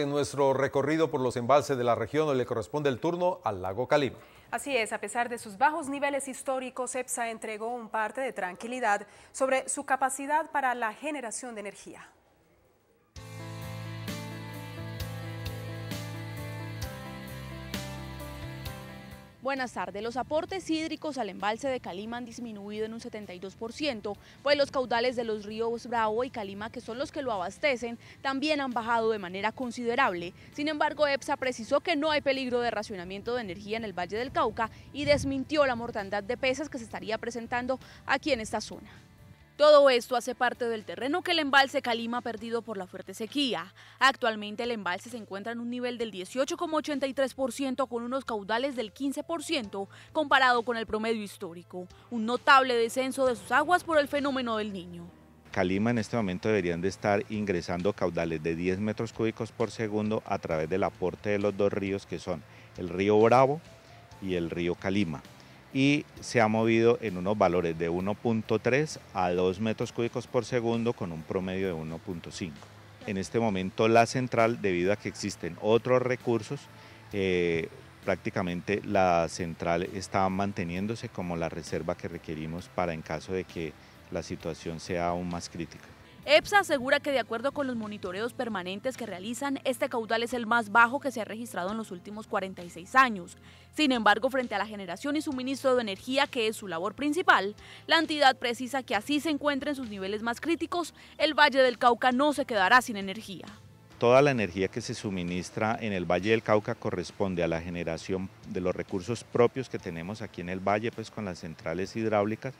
En nuestro recorrido por los embalses de la región le corresponde el turno al lago Calima. Así es, a pesar de sus bajos niveles históricos, EPSA entregó un parte de tranquilidad sobre su capacidad para la generación de energía. Buenas tardes. Los aportes hídricos al embalse de Calima han disminuido en un 72%, pues los caudales de los ríos Bravo y Calima, que son los que lo abastecen, también han bajado de manera considerable. Sin embargo, EPSA precisó que no hay peligro de racionamiento de energía en el Valle del Cauca y desmintió la mortandad de pesas que se estaría presentando aquí en esta zona. Todo esto hace parte del terreno que el embalse Calima ha perdido por la fuerte sequía. Actualmente el embalse se encuentra en un nivel del 18,83% con unos caudales del 15% comparado con el promedio histórico, un notable descenso de sus aguas por el fenómeno del niño. Calima en este momento deberían de estar ingresando caudales de 10 metros cúbicos por segundo a través del aporte de los dos ríos que son el río Bravo y el río Calima y se ha movido en unos valores de 1.3 a 2 metros cúbicos por segundo con un promedio de 1.5. En este momento la central, debido a que existen otros recursos, eh, prácticamente la central está manteniéndose como la reserva que requerimos para en caso de que la situación sea aún más crítica. EPSA asegura que de acuerdo con los monitoreos permanentes que realizan, este caudal es el más bajo que se ha registrado en los últimos 46 años. Sin embargo, frente a la generación y suministro de energía, que es su labor principal, la entidad precisa que así se encuentra en sus niveles más críticos, el Valle del Cauca no se quedará sin energía. Toda la energía que se suministra en el Valle del Cauca corresponde a la generación de los recursos propios que tenemos aquí en el valle, pues con las centrales hidráulicas,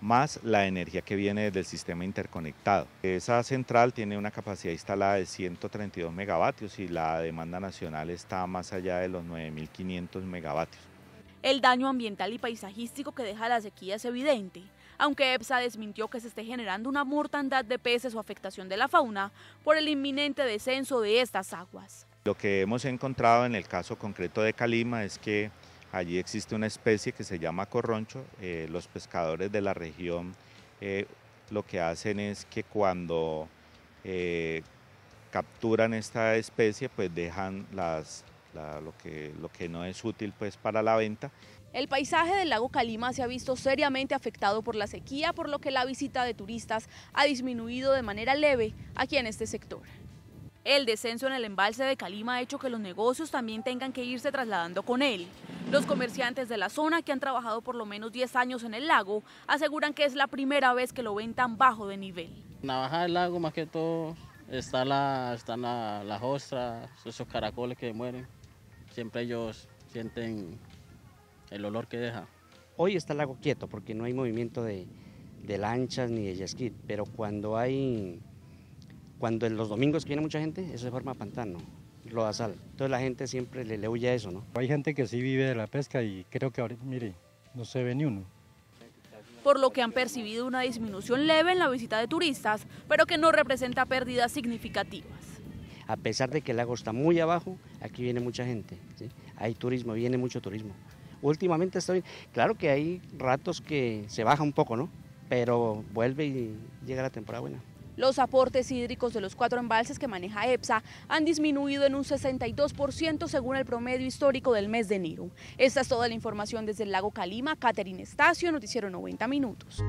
más la energía que viene del sistema interconectado. Esa central tiene una capacidad instalada de 132 megavatios y la demanda nacional está más allá de los 9.500 megavatios. El daño ambiental y paisajístico que deja la sequía es evidente. Aunque EPSA desmintió que se esté generando una mortandad de peces o afectación de la fauna por el inminente descenso de estas aguas. Lo que hemos encontrado en el caso concreto de Calima es que Allí existe una especie que se llama corroncho. Eh, los pescadores de la región eh, lo que hacen es que cuando eh, capturan esta especie, pues dejan lo, que, lo que no es útil pues, para la venta. El paisaje del lago Calima se ha visto seriamente afectado por la sequía, por lo que la visita de turistas ha disminuido de manera leve aquí en este sector. El descenso en el embalse de Calima ha hecho que los negocios también tengan que irse trasladando con él. Los comerciantes de la zona, que han trabajado por lo menos 10 años en el lago, aseguran que es la primera vez que lo ven tan bajo de nivel. En la del lago, más que todo, está están las ostras, esos caracoles que mueren. Siempre ellos sienten el olor que deja. Hoy está el lago quieto porque no hay movimiento de, lanchas ni de jet pero cuando hay cuando en los domingos viene mucha gente, eso se forma pantano, lo sal. Entonces la gente siempre le, le huye a eso, ¿no? Hay gente que sí vive de la pesca y creo que ahorita, mire, no se ve ni uno por lo que han percibido una disminución leve en la visita de turistas, pero que no representa pérdidas significativas. A pesar de que el lago está muy abajo, aquí viene mucha gente, hay turismo, viene mucho turismo. Últimamente está bien, claro que hay ratos que se baja un poco, ¿no? Pero vuelve y llega la temporada buena. Los aportes hídricos de los cuatro embalses que maneja EPSA han disminuido en un 62% según el promedio histórico del mes de enero. Esta es toda la información desde el lago Calima. Catherine Estacio, Noticiero 90 Minutos.